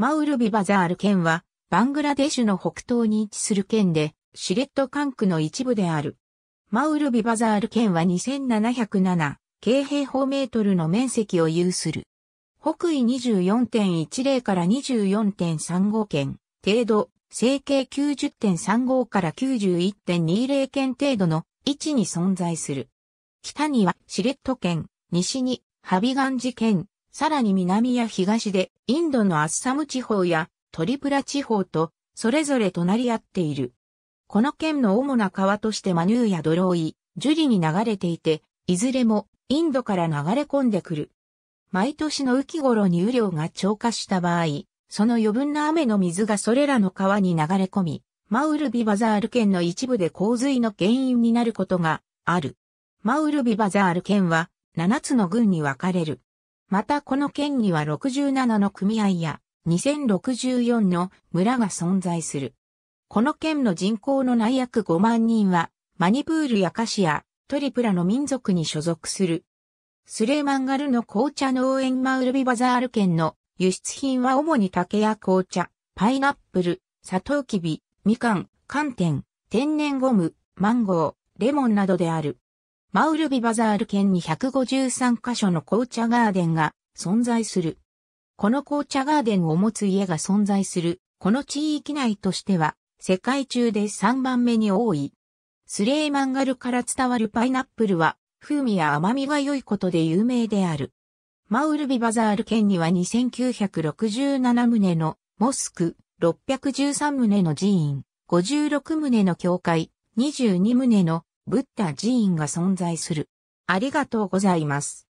マウルビバザール県は、バングラデシュの北東に位置する県で、シレット管区の一部である。マウルビバザール県は2707京平方メートルの面積を有する。北緯24.10から24.35県程度、整形90.35から91.20県程度の位置に存在する。北にはシレット県、西にハビガンジ県、さらに南や東でインドのアッサム地方やトリプラ地方とそれぞれ隣り合っている。この県の主な川としてマヌーやドローイ、ジュリに流れていて、いずれもインドから流れ込んでくる。毎年の雨季頃に雨量が超過した場合、その余分な雨の水がそれらの川に流れ込み、マウルビバザール県の一部で洪水の原因になることがある。マウルビバザール県は7つの郡に分かれる。またこの県には67の組合や2064の村が存在する。この県の人口の内約5万人は、マニプールやカシア、トリプラの民族に所属する。スレーマンガルの紅茶農園マウルビバザール県の輸出品は主に竹や紅茶、パイナップル、サトウキビ、みかん、寒天、天然ゴム、マンゴー、レモンなどである。マウルビバザール県に153カ所の紅茶ガーデンが存在する。この紅茶ガーデンを持つ家が存在する、この地域内としては、世界中で3番目に多い。スレーマンガルから伝わるパイナップルは、風味や甘みが良いことで有名である。マウルビバザール県には2967棟のモスク、613棟の寺院、56棟の教会、22棟のブッダ寺院が存在する。ありがとうございます。